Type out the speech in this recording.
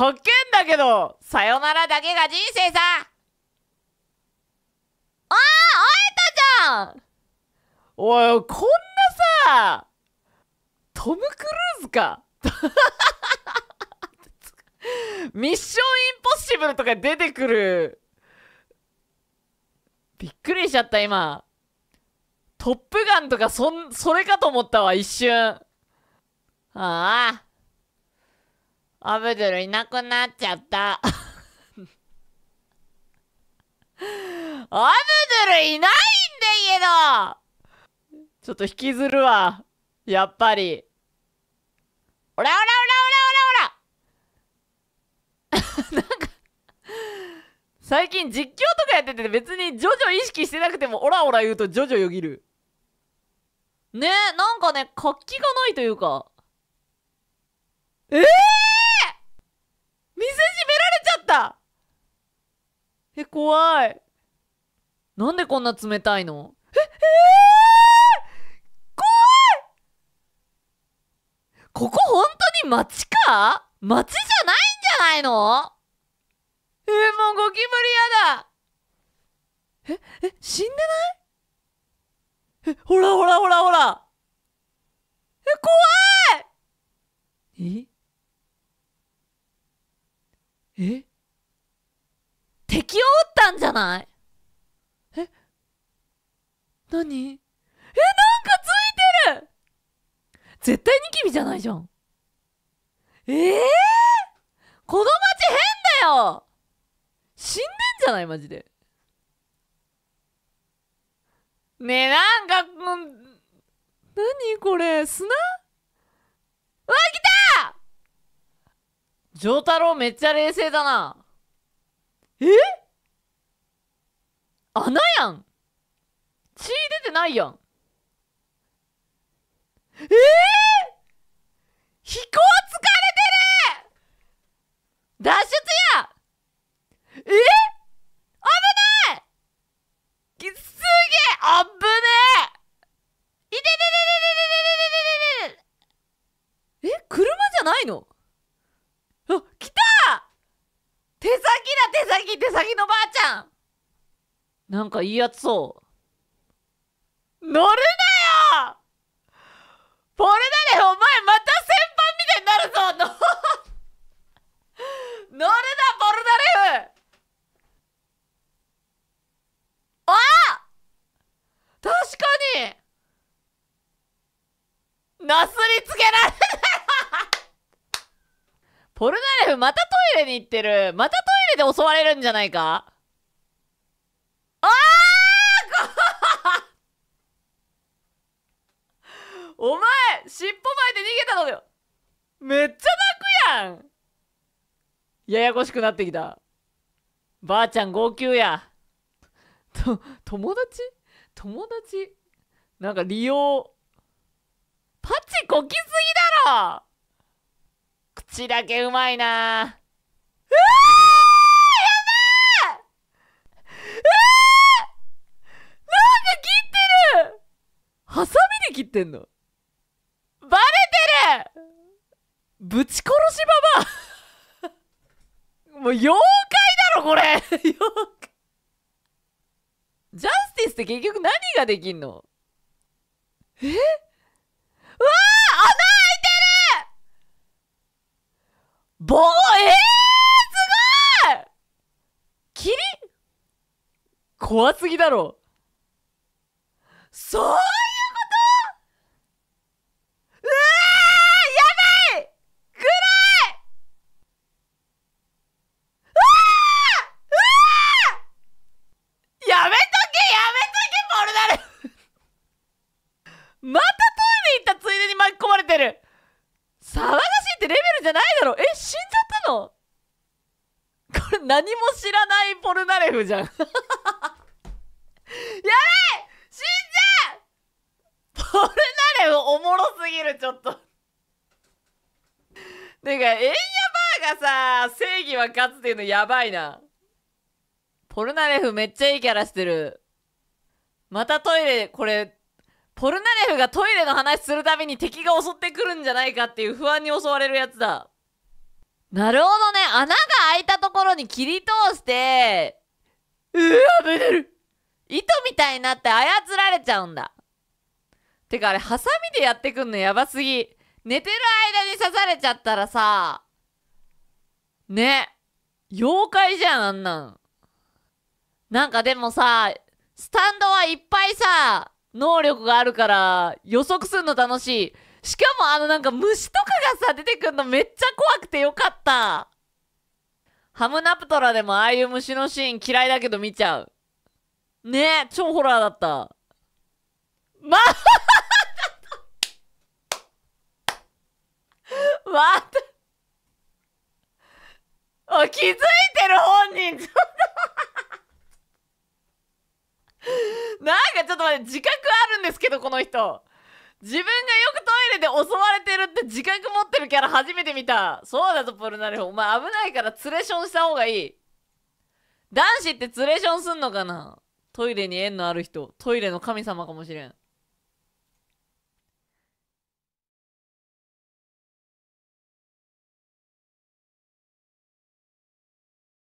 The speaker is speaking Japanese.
かっけんだけどさよならだけが人生さあー会えたじゃんおいこんなさトム・クルーズか ミッション・インポッシブルとか出てくるびっくりしちゃった今トップガンとかそそれかと思ったわ一瞬ああアブドゥルいなくなっちゃった。アブドゥルいないんだけどちょっと引きずるわ。やっぱり。オラオラオラオラオラオラ なんか、最近実況とかやってて別にジョジョ意識してなくてもオラオラ言うとジョジョよぎる。ねえ、なんかね、活気がないというか。怖いなんでこんな冷たいのええー、怖いここ本当に街か街じゃないんじゃないのえー、もうゴキブリやだええ死んでないえほらほらほらほらえ怖いええたんじゃないえ何え、なんかついてる絶対ニキビじゃないじゃん。ええー、この街変だよ死んでんじゃないマジで。ねえ、なんか、もう、何これ砂うわ、来た丈太郎めっちゃ冷静だな。え穴やん血出てないやんええー、飛行疲れてる脱出やえー、危ないすげえあぶねえいてててててててえ車じゃないのあ来た手先だ手先手先のばあちゃんなんかいいやつそう。乗るなよポルダレフ、お前また先輩みたいになるぞ乗るなポルダレフあ確かになすりつけられたポルナレフまたトイレに行ってるまたトイレで襲われるんじゃないかお前尻尾巻いて逃げたのよめっちゃ泣くやんややこしくなってきたばあちゃん号泣やと友達友達なんか利用パチこきすぎだろ口だけうまいなうわやばいうわなんか切ってるハサミで切ってんのぶち殺しババアもう妖怪だろこれ妖怪ジャスティスって結局何ができんのえうわ穴開いてる棒えー、すごい霧怖すぎだろそう騒がしいってレベルじゃないだろえ死んじゃったのこれ何も知らないポルナレフじゃん やべえ死んじゃうポルナレフおもろすぎるちょっとてかエンヤバーがさ正義は勝つっていうのやばいなポルナレフめっちゃいいキャラしてるまたトイレこれポルナレフがトイレの話するたびに敵が襲ってくるんじゃないかっていう不安に襲われるやつだ。なるほどね。穴が開いたところに切り通して、うわ、めでる糸みたいになって操られちゃうんだ。てかあれ、ハサミでやってくんのやばすぎ。寝てる間に刺されちゃったらさ、ね。妖怪じゃん、あんなん。なんかでもさ、スタンドはいっぱいさ、能力があるから予測するの楽しい。しかもあのなんか虫とかがさ出てくんのめっちゃ怖くてよかった。ハムナプトラでもああいう虫のシーン嫌いだけど見ちゃう。ねえ、超ホラーだった。ま、わた、あ、気づいてる本人ちょっと待って自覚あるんですけどこの人自分がよくトイレで襲われてるって自覚持ってるキャラ初めて見たそうだぞポルナレフお前危ないからツレションした方がいい男子ってツレションすんのかなトイレに縁のある人トイレの神様かもしれん